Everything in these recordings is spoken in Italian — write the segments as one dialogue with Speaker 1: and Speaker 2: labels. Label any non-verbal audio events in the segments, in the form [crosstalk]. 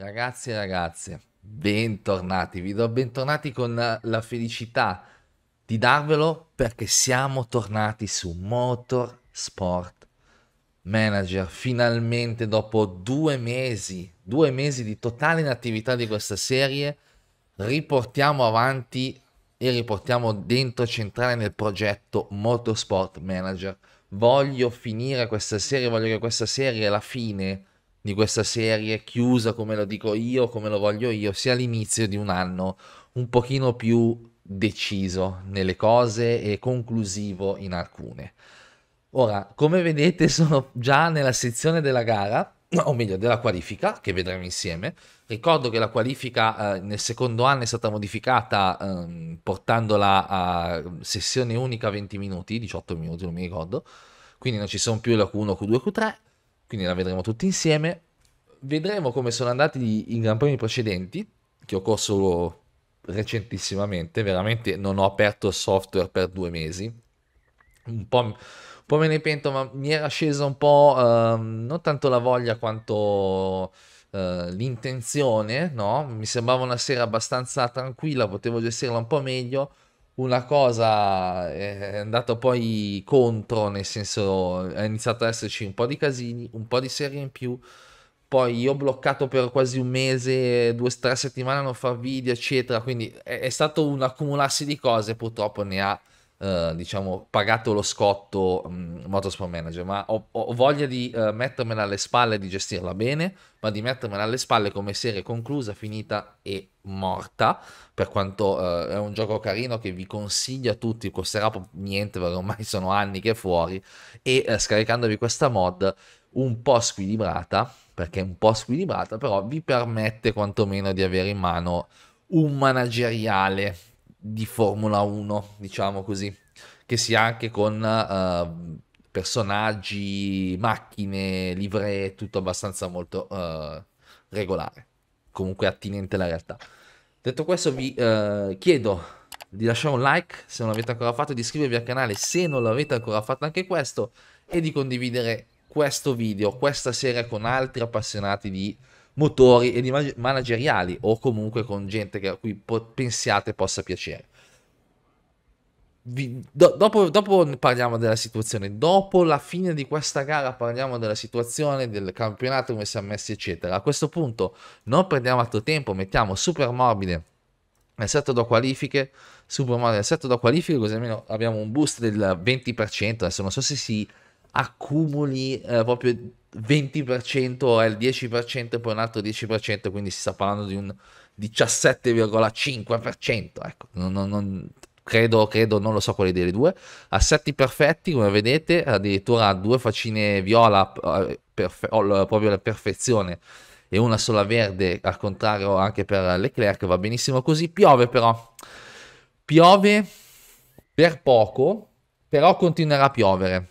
Speaker 1: Ragazzi e ragazze, bentornati, vi do bentornati con la felicità di darvelo perché siamo tornati su Motor Sport Manager, finalmente dopo due mesi, due mesi di totale inattività di questa serie, riportiamo avanti e riportiamo dentro centrale nel progetto Motorsport Manager. Voglio finire questa serie, voglio che questa serie la fine di questa serie chiusa come lo dico io, come lo voglio io, sia l'inizio di un anno un pochino più deciso nelle cose e conclusivo in alcune. Ora, come vedete sono già nella sezione della gara, [clears throat] o meglio della qualifica, che vedremo insieme. Ricordo che la qualifica eh, nel secondo anno è stata modificata ehm, portandola a sessione unica 20 minuti, 18 minuti non mi ricordo, quindi non ci sono più la Q1, Q2, Q3 quindi la vedremo tutti insieme. Vedremo come sono andati i Gran Premi precedenti, che ho corso recentissimamente, veramente non ho aperto il software per due mesi, un po', un po me ne pento, ma mi era scesa un po' eh, non tanto la voglia quanto eh, l'intenzione, no? Mi sembrava una sera abbastanza tranquilla, potevo gestirla un po' meglio, una cosa eh, è andata poi contro, nel senso è iniziato ad esserci un po' di casini, un po' di serie in più, poi io ho bloccato per quasi un mese, due o tre settimane a non far video, eccetera, quindi è, è stato un accumularsi di cose, purtroppo ne ha eh, diciamo, pagato lo scotto mh, mm, Motorsport Manager, ma ho, ho voglia di eh, mettermela alle spalle e di gestirla bene, ma di mettermela alle spalle come serie conclusa, finita e morta, per quanto eh, è un gioco carino che vi consiglio a tutti, costerà niente perché ormai [laughs] sono anni che è fuori, e eh, scaricandovi questa mod un po' squilibrata, perché è un po' squilibrata, però vi permette quantomeno di avere in mano un manageriale di Formula 1, diciamo così, che sia anche con uh, personaggi, macchine, livree, tutto abbastanza molto uh, regolare, comunque attinente alla realtà. Detto questo vi uh, chiedo di lasciare un like se non l'avete ancora fatto, di iscrivervi al canale se non l'avete ancora fatto anche questo e di condividere questo video, questa sera con altri appassionati di motori e di manageriali o comunque con gente che, a cui pensiate possa piacere. Vi, do, dopo, dopo, parliamo della situazione, dopo la fine di questa gara parliamo della situazione del campionato, come si è messi, eccetera. A questo punto non perdiamo altro tempo, mettiamo super morbide nel setto da qualifiche, super morbide nel setto da qualifiche, così almeno abbiamo un boost del 20%, adesso non so se si accumuli eh, proprio 20% o il 10% e poi un altro 10%, quindi si sta parlando di un 17,5%, ecco, non, non, non, credo, credo, non lo so quali delle due, assetti perfetti come vedete, addirittura due faccine viola eh, perfe- proprio la perfezione e una sola verde al contrario anche per Leclerc, va benissimo così, piove però, piove per poco, però continuerà a piovere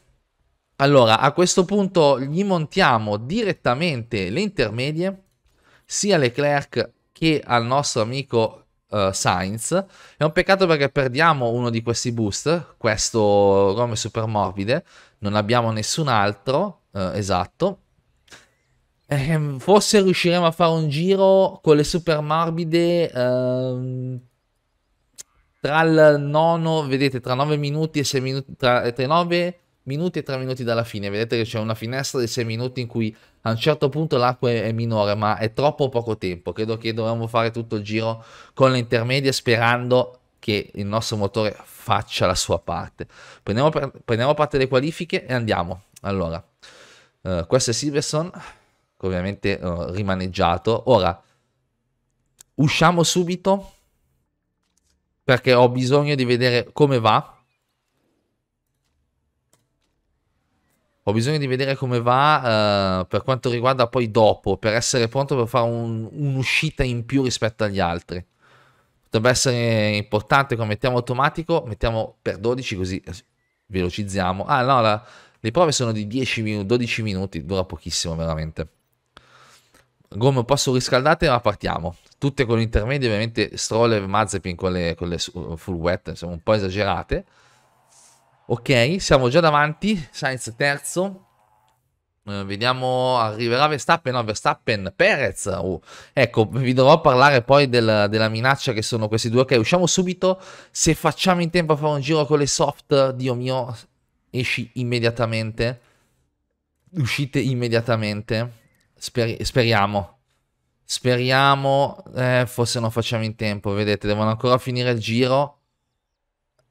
Speaker 1: allora, a questo punto gli montiamo direttamente le intermedie, sia Leclerc che al nostro amico uh, Sainz. È un peccato perché perdiamo uno di questi boost, questo come super morbide, non abbiamo nessun altro, uh, esatto. Eh, forse riusciremo a fare un giro con le super morbide uh, ehm, tra il nono, vedete, tra 9 minuti e 6 minuti, tra, tra 9 minuti e 3 minuti dalla fine. Vedete che c'è una finestra di 6 minuti in cui a un certo punto l'acqua è minore, ma è troppo poco tempo. Credo che dovremmo fare tutto il giro con le intermedie sperando che il nostro motore faccia la sua parte. Prendiamo, prendiamo parte le qualifiche e andiamo. Allora, eh, questo è Silverson, ovviamente eh, rimaneggiato. Ora, usciamo subito perché ho bisogno di vedere come va ho bisogno di vedere come va uh, per quanto riguarda poi dopo, per essere pronto per fare un, un'uscita in più rispetto agli altri. Potrebbe essere importante, come mettiamo automatico, mettiamo per 12 così velocizziamo. Ah no, la, le prove sono di 10 minuti, 12 minuti, dura pochissimo veramente. Gomme un po' surriscaldate ma partiamo. Tutte con intermedi, ovviamente Stroll e Mazepin con le, con le full wet, insomma un po' esagerate Ok, siamo già davanti, Sainz terzo. Eh, vediamo, arriverà Verstappen, no Verstappen, Perez. Oh. Ecco, vi dovrò parlare poi del, della minaccia che sono questi due. Ok, usciamo subito. Se facciamo in tempo a fare un giro con le soft, Dio mio, esci immediatamente. Uscite immediatamente. Sper speriamo. Speriamo, eh, forse non facciamo in tempo, vedete, devono ancora finire il giro.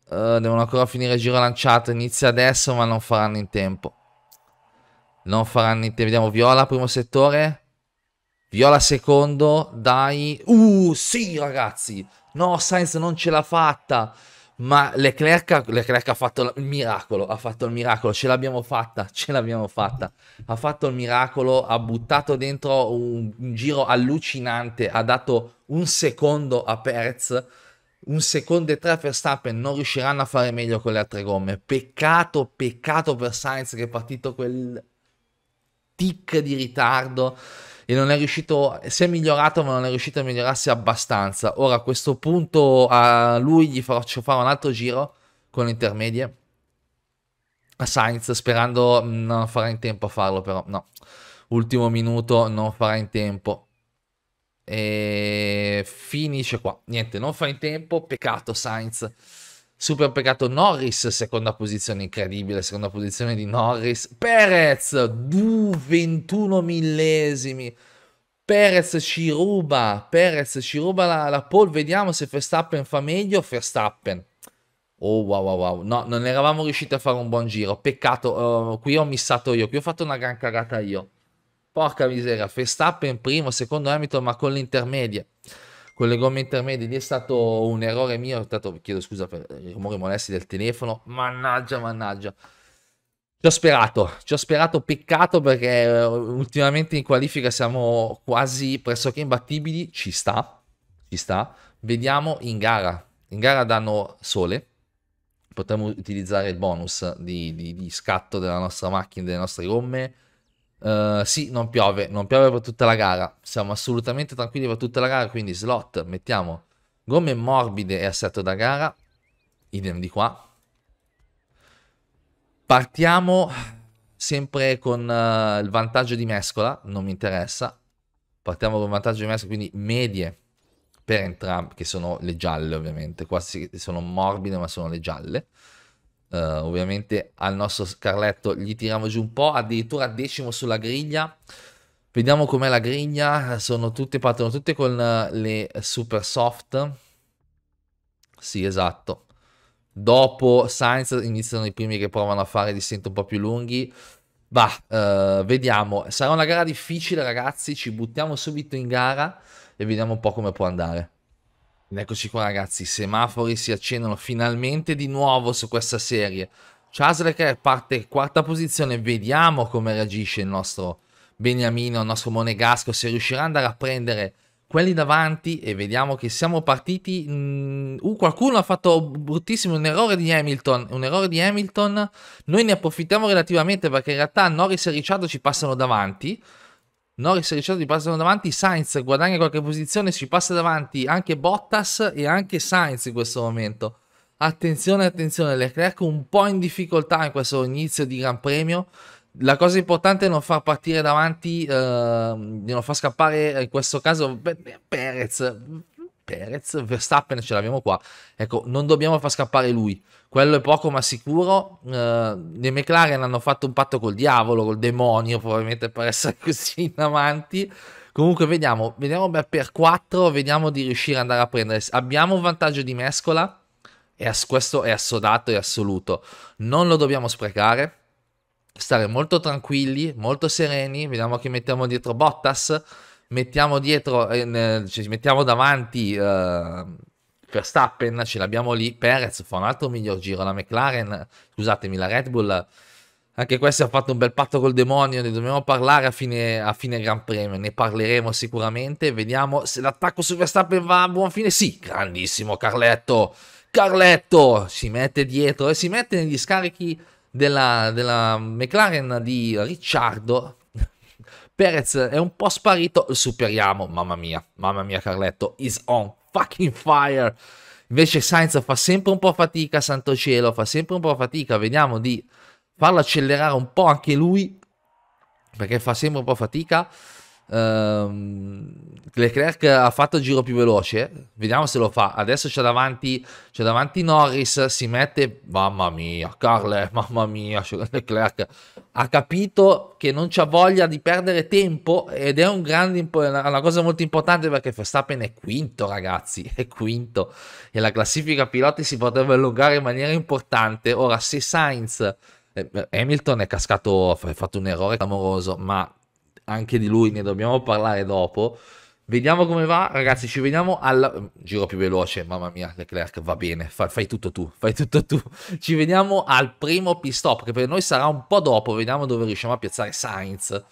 Speaker 1: Eh, devono ancora finire il giro lanciato. Inizia adesso, ma non faranno in tempo. Non faranno in tempo. Vediamo Viola, primo settore. Viola secondo, dai. Uh, sì, ragazzi. No, Sainz non ce l'ha fatta. Ma Leclerc, Leclerc ha fatto il miracolo, ha fatto il miracolo, ce l'abbiamo fatta, ce l'abbiamo fatta. Ha fatto il miracolo, ha buttato dentro un, un giro allucinante, ha dato un secondo a Perez un secondo e tre Verstappen non riusciranno a fare meglio con le altre gomme. Peccato, peccato per Sainz che è partito quel tic di ritardo e non è riuscito, si è migliorato ma non è riuscito a migliorarsi abbastanza. Ora a questo punto a lui gli faccio fare un altro giro con le intermedie a Sainz sperando non farà in tempo a farlo però no. Ultimo minuto non farà in tempo e finisce qua. Niente, non fa in tempo. Peccato Sainz. Super peccato Norris, seconda posizione, incredibile, seconda posizione di Norris. Perez, 21 millesimi. Perez ci ruba, Perez ci ruba la, la pole, vediamo se Verstappen fa meglio, Verstappen. Oh wow wow wow, no, non eravamo riusciti a fare un buon giro, peccato, uh, qui ho missato io, qui ho fatto una gran cagata io. Porca miseria, Verstappen primo, secondo Hamilton, ma con le intermedie, Con le gomme intermedie lì è stato un errore mio. Intanto chiedo scusa per i rumori molesti del telefono. Mannaggia, mannaggia. Ci ho sperato, ci ho sperato, peccato perché eh, ultimamente in qualifica siamo quasi pressoché imbattibili. Ci sta, ci sta. Vediamo in gara. In gara danno sole, potremmo utilizzare il bonus di, di, di, scatto della nostra macchina, delle nostre gomme, eh, sì, non piove, non piove per tutta la gara. Siamo assolutamente tranquilli per tutta la gara, quindi slot mettiamo gomme morbide e assetto da gara. Idem di qua. Partiamo sempre con uh, il vantaggio di mescola, non mi interessa. Partiamo con vantaggio di mescola, quindi medie per entrambe, che sono le gialle ovviamente. Qua sono morbide ma sono le gialle. Uh, ovviamente al nostro Scarletto gli tiriamo giù un po', addirittura decimo sulla griglia. Vediamo com'è la griglia, sono tutte, partono tutte con eh, le super soft. Sì, esatto. Dopo Sainz iniziano i primi che provano a fare sento un po' più lunghi. Bah, eh, uh, vediamo. Sarà una gara difficile, ragazzi. Ci buttiamo subito in gara e vediamo un po' come può andare. Eccoci qua ragazzi, i semafori si accendono finalmente di nuovo su questa serie. Chaslek parte quarta posizione, vediamo come reagisce il nostro Beniamino, il nostro Monegasco, se riuscirà ad andare a prendere quelli davanti e vediamo che siamo partiti... Mm, uh, qualcuno ha fatto bruttissimo un errore di Hamilton, un errore di Hamilton, noi ne approfittiamo relativamente perché in realtà Norris e Ricciardo ci passano davanti, Norris e Ricciardo gli passano davanti, Sainz guadagna qualche posizione, ci passa davanti anche Bottas e anche Sainz in questo momento. Attenzione, attenzione, Leclerc un po' in difficoltà in questo inizio di Gran Premio. La cosa importante è non far partire davanti, eh, non far scappare in questo caso Perez. Perez, Verstappen ce l'abbiamo qua, ecco non dobbiamo far scappare lui, quello è poco ma sicuro, eh, le McLaren hanno fatto un patto col diavolo, col demonio probabilmente per essere [laughs] così in avanti, comunque vediamo, vediamo per 4, vediamo di riuscire ad andare a prendere, abbiamo un vantaggio di mescola, e questo è assodato e assoluto, non lo dobbiamo sprecare, stare molto tranquilli, molto sereni, vediamo che mettiamo dietro Bottas, mettiamo dietro, eh, ci cioè, mettiamo davanti eh, Verstappen, ce l'abbiamo lì, Perez fa un altro miglior giro, la McLaren, scusatemi, la Red Bull, anche questa ha fatto un bel patto col demonio, ne dobbiamo parlare a fine, a fine Gran Premio, ne parleremo sicuramente, vediamo se l'attacco su Verstappen va a buon fine, sì, grandissimo Carletto, Carletto si mette dietro e si mette negli scarichi della, della McLaren di Ricciardo, Perez è un po' sparito, superiamo, mamma mia, mamma mia Carletto, is on fucking fire. Invece Sainz fa sempre un po' fatica, santo cielo, fa sempre un po' fatica, vediamo di farlo accelerare un po' anche lui, perché fa sempre un po' fatica. Um, ehm, Leclerc ha fatto il giro più veloce, vediamo se lo fa. Adesso c'è davanti, c'è davanti Norris, si mette, mamma mia, Carle, [laughs] mamma mia, Leclerc ha capito che non c'ha voglia di perdere tempo ed è un grande, una cosa molto importante perché Verstappen è quinto, ragazzi, [laughs] è quinto e la classifica piloti si potrebbe allungare in maniera importante. Ora, se Sainz eh, Hamilton è cascato, ha fatto un errore clamoroso, ma anche di lui ne dobbiamo parlare dopo. Vediamo come va, ragazzi. Ci vediamo al giro più veloce. Mamma mia, Leclerc va bene. Fai, fai tutto tu, fai tutto tu. Ci vediamo al primo pit stop, che per noi sarà un po' dopo. Vediamo dove riusciamo a piazzare Sainz. Eh,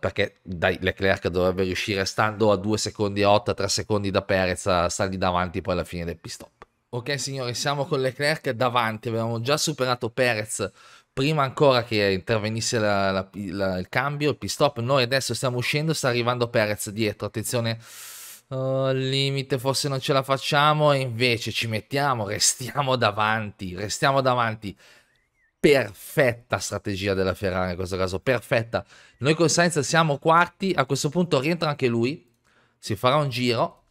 Speaker 1: perché dai, Leclerc dovrebbe riuscire, stando a 2 secondi e 8, 3 secondi da Perez, a stargli davanti poi alla fine del pit stop. Ok, signori, siamo con Leclerc davanti. Avevamo già superato Perez prima ancora che intervenisse la, la, la, il cambio, il pit stop, noi adesso stiamo uscendo, sta arrivando Perez dietro, attenzione, uh, limite forse non ce la facciamo e invece ci mettiamo, restiamo davanti, restiamo davanti. Perfetta strategia della Ferrari in questo caso, perfetta. Noi con Sainz siamo quarti, a questo punto rientra anche lui, si farà un giro,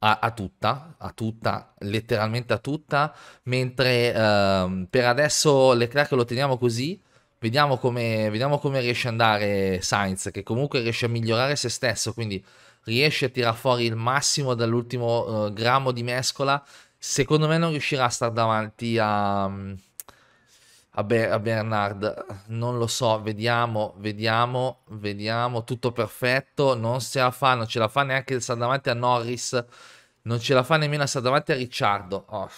Speaker 1: a, a, tutta, a tutta, letteralmente a tutta, mentre ehm, per adesso Leclerc lo teniamo così, vediamo come, vediamo come riesce ad andare Sainz, che comunque riesce a migliorare se stesso, quindi riesce a tirare fuori il massimo dall'ultimo eh, grammo di mescola, secondo me non riuscirà a stare davanti a... Um, a, Be- a Bernard. Non lo so, vediamo, vediamo, vediamo. Tutto perfetto, non se la fa, non ce la fa neanche il davanti a Norris, non ce la fa nemmeno il davanti a Ricciardo. Oh,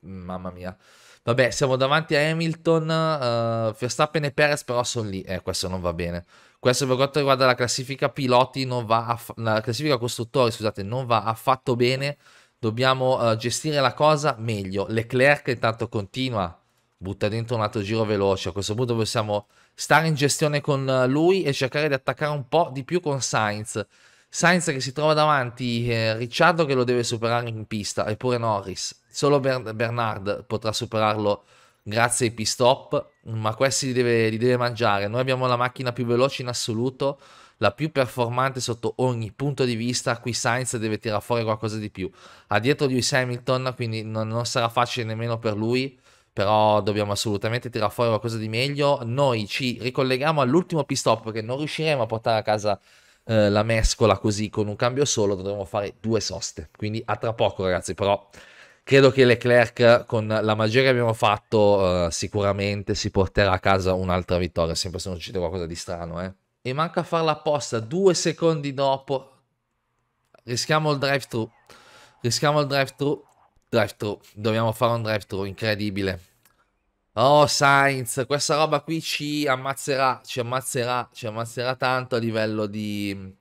Speaker 1: mamma mia. Vabbè, siamo davanti a Hamilton, uh, Verstappen e Perez però sono lì. Eh, questo non va bene. Questo per quanto riguarda la classifica piloti, non va aff- la classifica costruttori, scusate, non va affatto bene. Dobbiamo uh, gestire la cosa meglio. Leclerc intanto continua butta dentro un altro giro veloce. A questo punto possiamo stare in gestione con lui e cercare di attaccare un po' di più con Sainz. Sainz che si trova davanti, eh, Ricciardo che lo deve superare in pista, eppure Norris. Solo Ber Bernard potrà superarlo grazie ai pit-stop, ma questi li deve, li deve mangiare. Noi abbiamo la macchina più veloce in assoluto, la più performante sotto ogni punto di vista. Qui Sainz deve tirare fuori qualcosa di più. Ha dietro Lewis Hamilton, quindi non, non sarà facile nemmeno per lui però dobbiamo assolutamente tirare fuori qualcosa di meglio. Noi ci ricolleghiamo all'ultimo pit stop perché non riusciremo a portare a casa eh, la mescola così con un cambio solo, dovremo fare due soste. Quindi a tra poco ragazzi, però credo che Leclerc con la magia che abbiamo fatto eh, sicuramente si porterà a casa un'altra vittoria, sempre se non succede qualcosa di strano. Eh. E manca a farla apposta, due secondi dopo rischiamo il drive-thru, rischiamo il drive-thru Drive-thru, dobbiamo fare un drive-thru, incredibile. Oh, Sainz, questa roba qui ci ammazzerà, ci ammazzerà, ci ammazzerà tanto a livello di...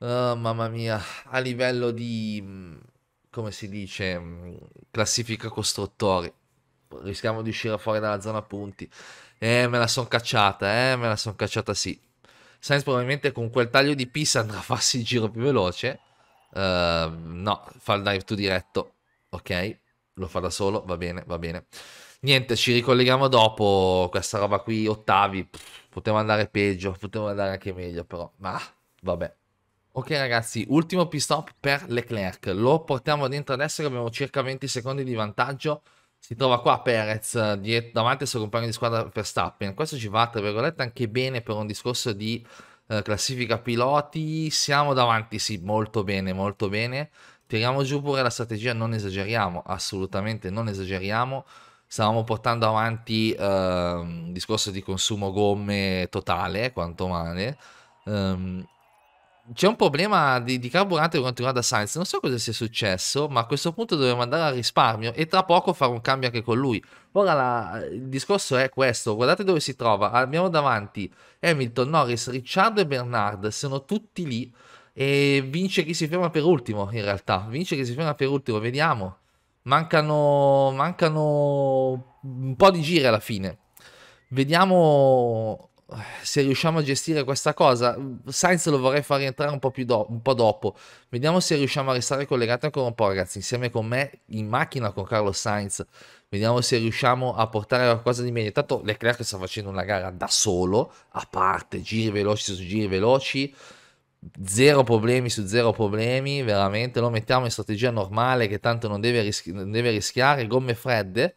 Speaker 1: Oh, mamma mia, a livello di... come si dice? Classifica costruttori. Rischiamo di uscire fuori dalla zona punti. Eh, me la son cacciata, eh, me la son cacciata sì. Sainz probabilmente con quel taglio di pista andrà a farsi il giro più veloce. Uh, no, fa il drive-thru diretto ok, lo fa da solo, va bene, va bene. Niente, ci ricolleghiamo dopo, questa roba qui, ottavi, pff, poteva andare peggio, poteva andare anche meglio, però, ma vabbè. Ok ragazzi, ultimo pit stop per Leclerc, lo portiamo dentro adesso che abbiamo circa 20 secondi di vantaggio, si trova qua Perez davanti al suo compagno di squadra Verstappen, questo ci va tra virgolette anche bene per un discorso di eh, classifica piloti, siamo davanti sì, molto bene, molto bene, tiriamo giù pure la strategia, non esageriamo, assolutamente non esageriamo. Stavamo portando avanti eh, un discorso di consumo gomme totale, quanto male. Um, c'è un problema di, di carburante per quanto riguarda Sainz. Non so cosa sia successo, ma a questo punto dovremmo andare al risparmio e tra poco fare un cambio anche con lui. Ora la, il discorso è questo: guardate dove si trova. Abbiamo davanti Hamilton, Norris, Ricciardo e Bernard. Sono tutti lì e vince chi si ferma per ultimo, in realtà. Vince chi si ferma per ultimo, vediamo. Mancano, mancano un po' di giri alla fine. Vediamo eh, se riusciamo a gestire questa cosa. Sainz lo vorrei far rientrare un po, do un po' dopo. Vediamo se riusciamo a restare collegati ancora un po', ragazzi, insieme con me in macchina con Carlo Sainz. Vediamo se riusciamo a portare qualcosa di meglio. Intanto Leclerc sta facendo una gara da solo, a parte, giri veloci su giri veloci zero problemi su zero problemi, veramente lo mettiamo in strategia normale che tanto non deve, rischi non deve rischiare, gomme fredde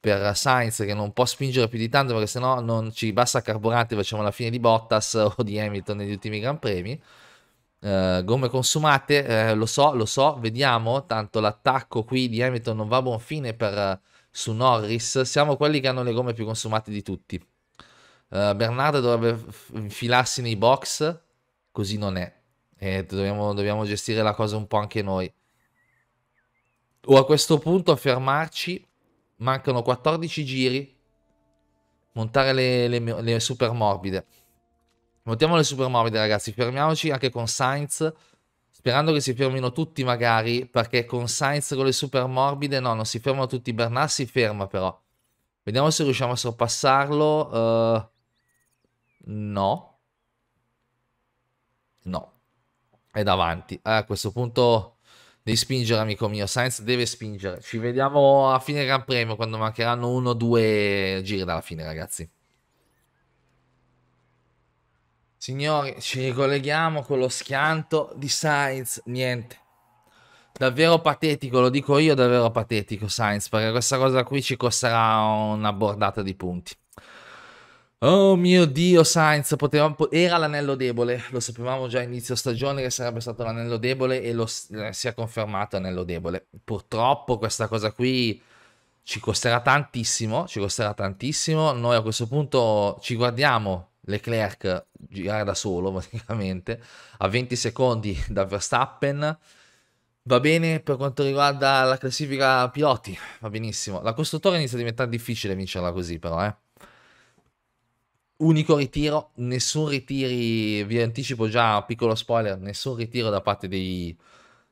Speaker 1: per Sainz che non può spingere più di tanto perché sennò non ci basta carburante, facciamo la fine di Bottas [laughs] o di Hamilton negli ultimi Gran Premi. Eh, gomme consumate, eh, lo so, lo so, vediamo, tanto l'attacco qui di Hamilton non va a buon fine per, eh, su Norris, siamo quelli che hanno le gomme più consumate di tutti. Eh, Bernardo dovrebbe infilarsi nei box Così non è. E eh, dobbiamo, dobbiamo gestire la cosa un po' anche noi. O a questo punto fermarci, mancano 14 giri, montare le, le, le super morbide. Montiamo le super morbide ragazzi, fermiamoci anche con Sainz, sperando che si fermino tutti magari, perché con Sainz con le super morbide no, non si fermano tutti, Bernard si ferma però. Vediamo se riusciamo a sorpassarlo. Uh, no. No, è davanti. Eh, a questo punto devi spingere, amico mio. Sainz deve spingere. Ci vediamo a fine Gran Premio quando mancheranno uno o due giri dalla fine, ragazzi. Signori, ci ricolleghiamo con lo schianto di Sainz. Niente. Davvero patetico, lo dico io, davvero patetico Sainz, perché questa cosa qui ci costerà una bordata di punti. Oh mio Dio, Sainz, potevamo, era l'anello debole, lo sapevamo già a inizio stagione che sarebbe stato l'anello debole e lo, eh, si è confermato anello debole. Purtroppo questa cosa qui ci costerà tantissimo, ci costerà tantissimo. Noi a questo punto ci guardiamo Leclerc girare da solo [laughs] praticamente a 20 secondi da Verstappen. Va bene per quanto riguarda la classifica piloti, va benissimo. La costruttora inizia a diventare difficile vincerla così però, eh. Unico ritiro, nessun ritiro, vi anticipo già, piccolo spoiler, nessun ritiro da parte dei,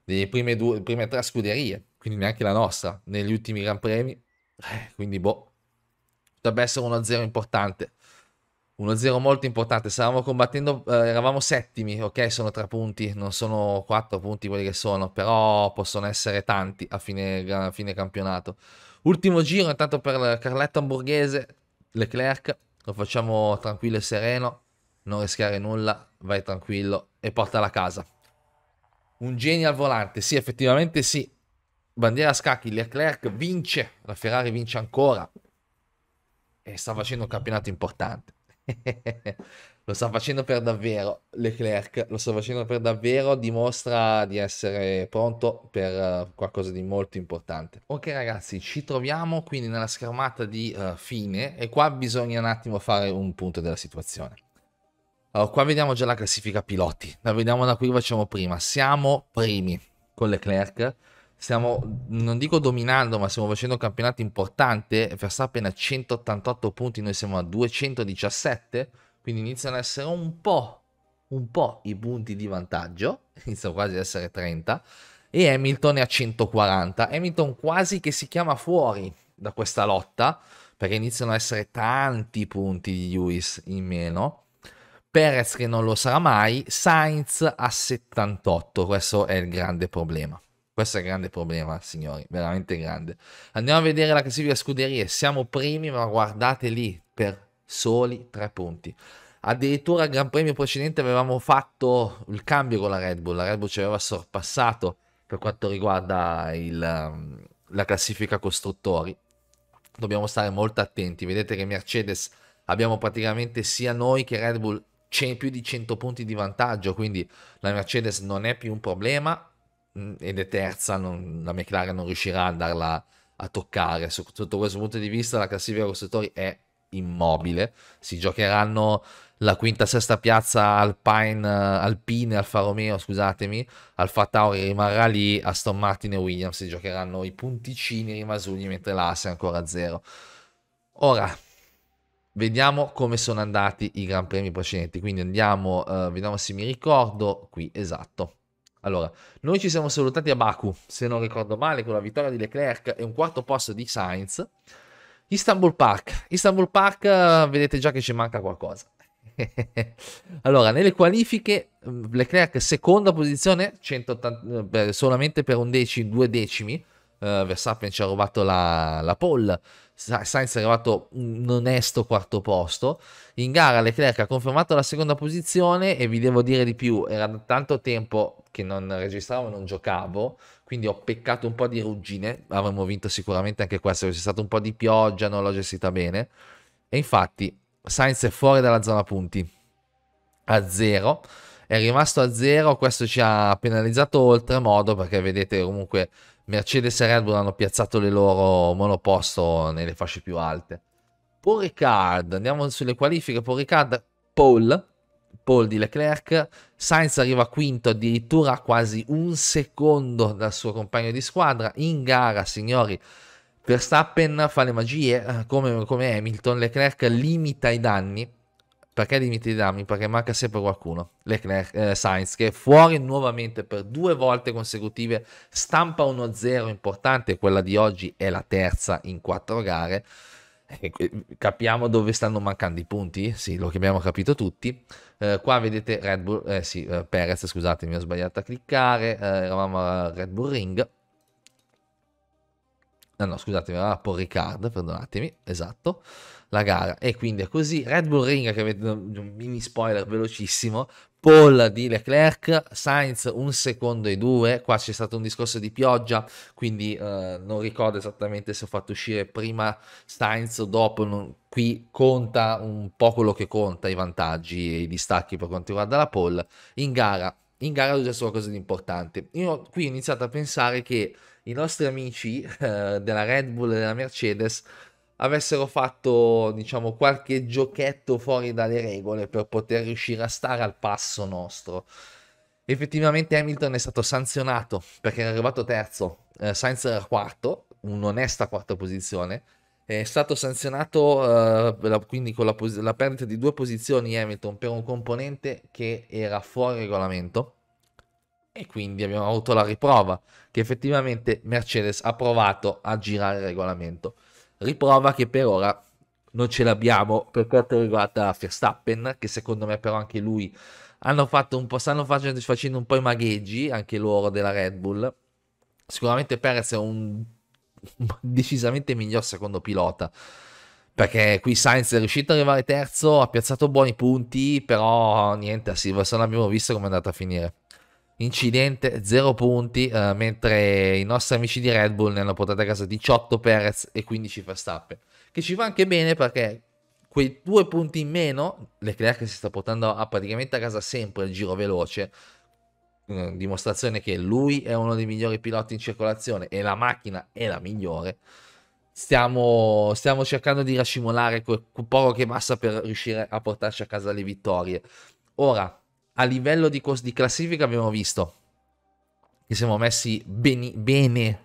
Speaker 1: delle prime, due, prime tre scuderie, quindi neanche la nostra, negli ultimi Gran Premi. Eh, quindi boh, potrebbe essere uno zero importante. uno zero molto importante, stavamo combattendo, eh, eravamo settimi, ok, sono tre punti, non sono quattro punti quelli che sono, però possono essere tanti a fine, a fine campionato. Ultimo giro intanto per Carletto Hamburghese, Leclerc, lo facciamo tranquillo e sereno, non rischiare nulla, vai tranquillo e portala a casa. Un genio al volante, sì, effettivamente sì. Bandiera a scacchi, Leclerc vince, la Ferrari vince ancora e sta facendo un campionato importante. [laughs] lo sta facendo per davvero Leclerc, lo sta facendo per davvero, dimostra di essere pronto per eh, qualcosa di molto importante. Ok ragazzi, ci troviamo quindi nella schermata di uh, fine e qua bisogna un attimo fare un punto della situazione. Allora, qua vediamo già la classifica piloti, la vediamo da qui facciamo prima, siamo primi con Leclerc stiamo, non dico dominando, ma stiamo facendo un campionato importante. Verstappen a 188 punti, noi siamo a 217, quindi iniziano ad essere un po', un po' i punti di vantaggio, [laughs] iniziano quasi ad essere 30, e Hamilton è a 140. Hamilton quasi che si chiama fuori da questa lotta, perché iniziano ad essere tanti punti di Lewis in meno. Perez che non lo sarà mai, Sainz a 78, questo è il grande problema. Questo è un grande problema, signori, veramente grande. Andiamo a vedere la classifica scuderie. Siamo primi, ma guardate lì, per soli tre punti. Addirittura al Gran Premio precedente avevamo fatto il cambio con la Red Bull. La Red Bull ci aveva sorpassato per quanto riguarda il, um, la classifica costruttori. Dobbiamo stare molto attenti. Vedete che Mercedes abbiamo praticamente sia noi che Red Bull più di 100 punti di vantaggio, quindi la Mercedes non è più un problema Mm, ed è terza, non, la McLaren non riuscirà a andarla a toccare. Sotto questo punto di vista la classifica costruttori è immobile, si giocheranno la quinta sesta piazza Alpine, eh, Alpine Alfa Romeo, scusatemi, Alfa Tauri rimarrà lì, Aston Martin e Williams si giocheranno i punticini rimasugli mentre l'Asse è ancora a zero. Ora, vediamo come sono andati i Gran Premi precedenti, quindi andiamo, eh, vediamo se mi ricordo qui, esatto. Allora, noi ci siamo salutati a Baku, se non ricordo male, con la vittoria di Leclerc e un quarto posto di Sainz. Istanbul Park. Istanbul Park, eh, vedete già che ci manca qualcosa. [laughs] allora, nelle qualifiche, mm, Leclerc seconda posizione, 180, eh, solamente per un decimo, due decimi. Uh, Verstappen ci ha rubato la, la pole. Sainz è arrivato un mm, onesto quarto posto. In gara Leclerc ha confermato la seconda posizione e vi devo dire di più, era tanto tempo che non registravo e non giocavo, quindi ho peccato un po' di ruggine, avremmo vinto sicuramente anche questo, se c'è stato un po' di pioggia, non l'ho gestita bene. E infatti Sainz è fuori dalla zona punti a zero, è rimasto a zero, questo ci ha penalizzato oltremodo perché vedete comunque Mercedes e Red Bull hanno piazzato le loro monoposto nelle fasce più alte. Paul Ricard, andiamo sulle qualifiche, Paul Ricard, Paul, Paul di Leclerc, Sainz arriva quinto addirittura quasi un secondo dal suo compagno di squadra, in gara signori, Verstappen fa le magie eh, come, come Hamilton, Leclerc limita i danni, perché limiti di dinamici? Perché manca sempre qualcuno. Leclerc, eh, Sainz, che è fuori nuovamente per due volte consecutive, stampa 1-0 importante, quella di oggi è la terza in quattro gare. Eh, eh, capiamo dove stanno mancando i punti? Sì, lo che abbiamo capito tutti. Eh, qua vedete Red Bull, eh, sì, eh, Perez, scusatemi, ho sbagliato a cliccare, eh, eravamo a Red Bull Ring Ah no, scusatemi, era Paul Ricard, perdonatemi, esatto, la gara. E quindi è così. Red Bull Ring, che avete un mini spoiler velocissimo, Paul di Leclerc, Sainz un secondo e due, qua c'è stato un discorso di pioggia, quindi eh, non ricordo esattamente se ho fatto uscire prima Sainz o dopo, non, qui conta un po' quello che conta, i vantaggi e i distacchi per quanto riguarda la Paul. In gara, in gara è successo qualcosa di importante. Io qui ho iniziato a pensare che i nostri amici eh, della Red Bull e della Mercedes avessero fatto diciamo qualche giochetto fuori dalle regole per poter riuscire a stare al passo nostro. Effettivamente Hamilton è stato sanzionato perché era arrivato terzo, eh, Sainz era quarto, un'onesta quarta posizione, è stato sanzionato eh, quindi con la, la perdita di due posizioni Hamilton per un componente che era fuori regolamento e quindi abbiamo avuto la riprova che effettivamente Mercedes ha provato a girare il regolamento. Riprova che per ora non ce l'abbiamo per quanto riguarda Verstappen, che secondo me però anche lui hanno fatto un po', stanno facendo, facendo un po' i magheggi, anche loro della Red Bull. Sicuramente Perez è un [laughs] decisamente miglior secondo pilota perché qui Sainz è riuscito ad arrivare terzo, ha piazzato buoni punti, però niente, a Silverstone abbiamo visto come è andata a finire incidente 0 punti, eh, mentre i nostri amici di Red Bull ne hanno portato a casa 18 Perez e 15 Verstappen, che ci va anche bene perché quei due punti in meno, Leclerc si sta portando a, praticamente a casa sempre il giro veloce, eh, dimostrazione che lui è uno dei migliori piloti in circolazione e la macchina è la migliore. Stiamo, stiamo cercando di racimolare quel poco che basta per riuscire a portarci a casa le vittorie. Ora, a livello di, cos- di classifica abbiamo visto che siamo messi beni- bene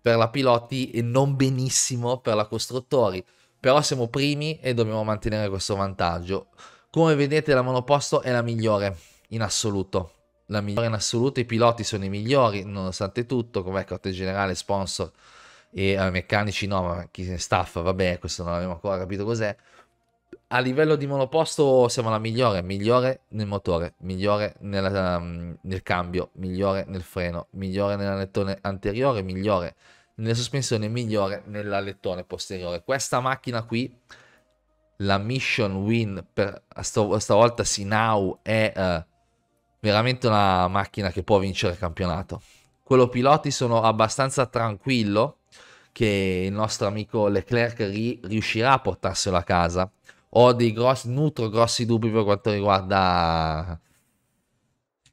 Speaker 1: per la piloti e non benissimo per la costruttori, però siamo primi e dobbiamo mantenere questo vantaggio. Come vedete la monoposto è la migliore in assoluto, la migliore in assoluto, i piloti sono i migliori nonostante tutto, come corte generale sponsor e eh, meccanici no, ma chi ne staffa, vabbè, questo non abbiamo ancora capito cos'è, a livello di monoposto siamo la migliore, migliore nel motore, migliore nella, ehm, nel cambio, migliore nel freno, migliore nell'alettone anteriore, migliore nelle sospensioni, migliore nell'alettone posteriore. Questa macchina qui, la mission win per stav- stavolta Sinau è eh, veramente una macchina che può vincere il campionato. Quello piloti sono abbastanza tranquillo che il nostro amico Leclerc ri- riuscirà a portarselo a casa ho dei grossi, nutro grossi dubbi per quanto riguarda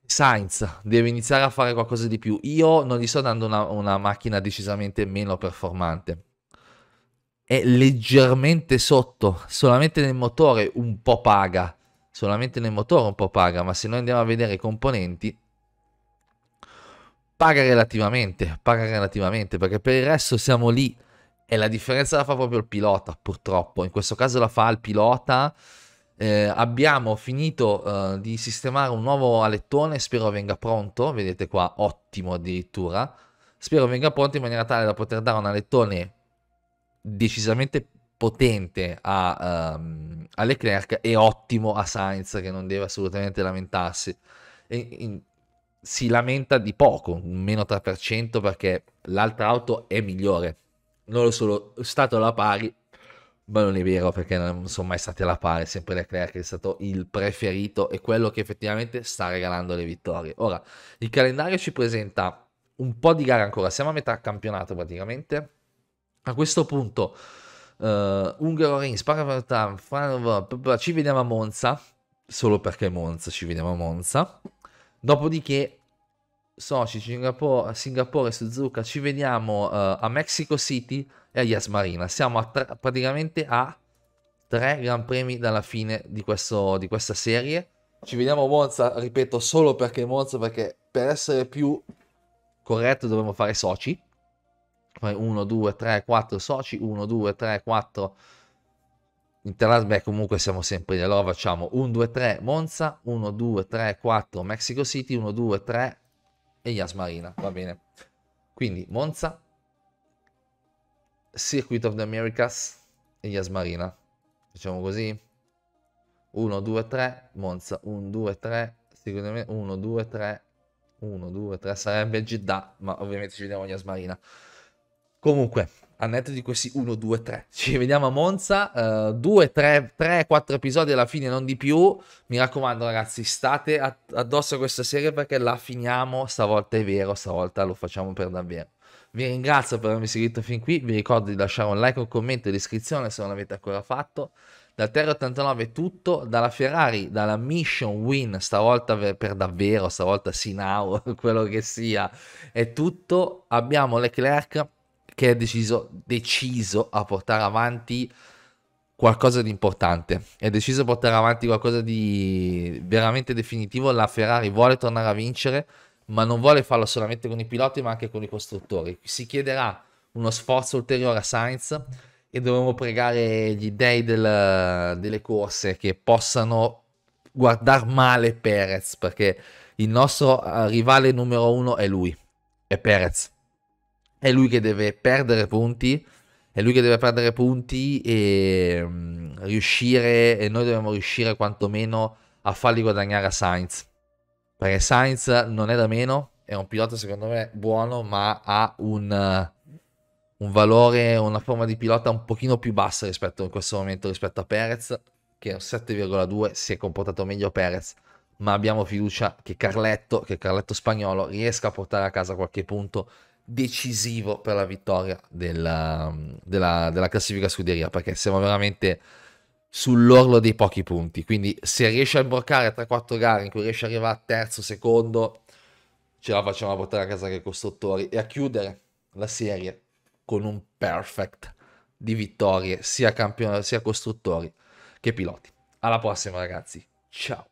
Speaker 1: Science. Deve iniziare a fare qualcosa di più. Io non gli sto dando una, una macchina decisamente meno performante. È leggermente sotto, solamente nel motore un po' paga, solamente nel motore un po' paga, ma se noi andiamo a vedere i componenti, paga relativamente, paga relativamente, perché per il resto siamo lì e la differenza la fa proprio il pilota, purtroppo. In questo caso la fa il pilota. Eh, abbiamo finito eh, di sistemare un nuovo alettone, spero venga pronto, vedete qua, ottimo addirittura. Spero venga pronto in maniera tale da poter dare un alettone decisamente potente a, um, a Leclerc e ottimo a Sainz che non deve assolutamente lamentarsi. E, in, si lamenta di poco, meno 3% perché l'altra auto è migliore non lo sono stato alla pari, ma non è vero perché non sono mai stati alla pari, sempre Leclerc è stato il preferito e quello che effettivamente sta regalando le vittorie. Ora, il calendario ci presenta un po' di gare ancora, siamo a metà campionato praticamente. A questo punto, uh, Ungaro Rins, ci vediamo a Monza, solo perché Monza, ci vediamo a Monza. Dopodiché soci Singapore, Singapore, Suzuka, ci veniamo uh, eh, a Mexico City e a Yas Marina. Siamo a tre, praticamente a tre gran premi dalla fine di, questo, di questa serie. Ci vediamo a Monza, ripeto, solo perché Monza, perché per essere più corretto dovremmo fare soci. 1, 2, 3, 4 soci, 1, 2, 3, 4 Interlas, beh comunque siamo sempre lì, allora facciamo 1, 2, 3 Monza, 1, 2, 3, 4 Mexico City, 1, 2, 3 e Yas Marina, va bene. Quindi Monza, Circuit of the Americas e Yas Marina. Facciamo così. 1, 2, 3, Monza, 1, 2, 3, secondo me 1, 2, 3, 1, 2, 3 sarebbe Jeddah, ma ovviamente ci vediamo Yas Marina. Comunque, a netto di questi 1, 2, 3. Ci vediamo a Monza, uh, 2, 3, 3, 4 episodi alla fine, non di più. Mi raccomando ragazzi, state addosso a questa serie perché la finiamo, stavolta è vero, stavolta lo facciamo per davvero. Vi ringrazio per avermi seguito fin qui, vi ricordo di lasciare un like, un commento e l'iscrizione se non l'avete ancora fatto. Dal Terra 89 è tutto, dalla Ferrari, dalla Mission Win, stavolta per davvero, stavolta Sinau, [laughs] quello che sia, è tutto. Abbiamo Leclerc che è deciso, deciso a portare avanti qualcosa di importante. È deciso a portare avanti qualcosa di veramente definitivo. La Ferrari vuole tornare a vincere, ma non vuole farlo solamente con i piloti, ma anche con i costruttori. Si chiederà uno sforzo ulteriore a Sainz e dovremmo pregare gli dei del, delle corse che possano guardare male Perez perché il nostro eh, rivale numero uno è lui, è Perez è lui che deve perdere punti, è lui che deve perdere punti e mh, mm, riuscire, e noi dobbiamo riuscire quantomeno a farli guadagnare a Sainz. Perché Sainz non è da meno, è un pilota secondo me buono, ma ha un, uh, un valore, una forma di pilota un pochino più bassa rispetto in questo momento rispetto a Perez, che è un 7,2, si è comportato meglio Perez, ma abbiamo fiducia che Carletto, che Carletto spagnolo, riesca a portare a casa qualche punto decisivo per la vittoria della, um, della, della classifica scuderia, perché siamo veramente sull'orlo dei pochi punti. Quindi se riesce a imbroccare 3-4 gare in cui riesce ad arrivare a terzo, secondo, ce la facciamo a portare a casa anche i costruttori e a chiudere la serie con un perfect di vittorie sia, campion- sia costruttori che piloti. Alla prossima ragazzi, ciao!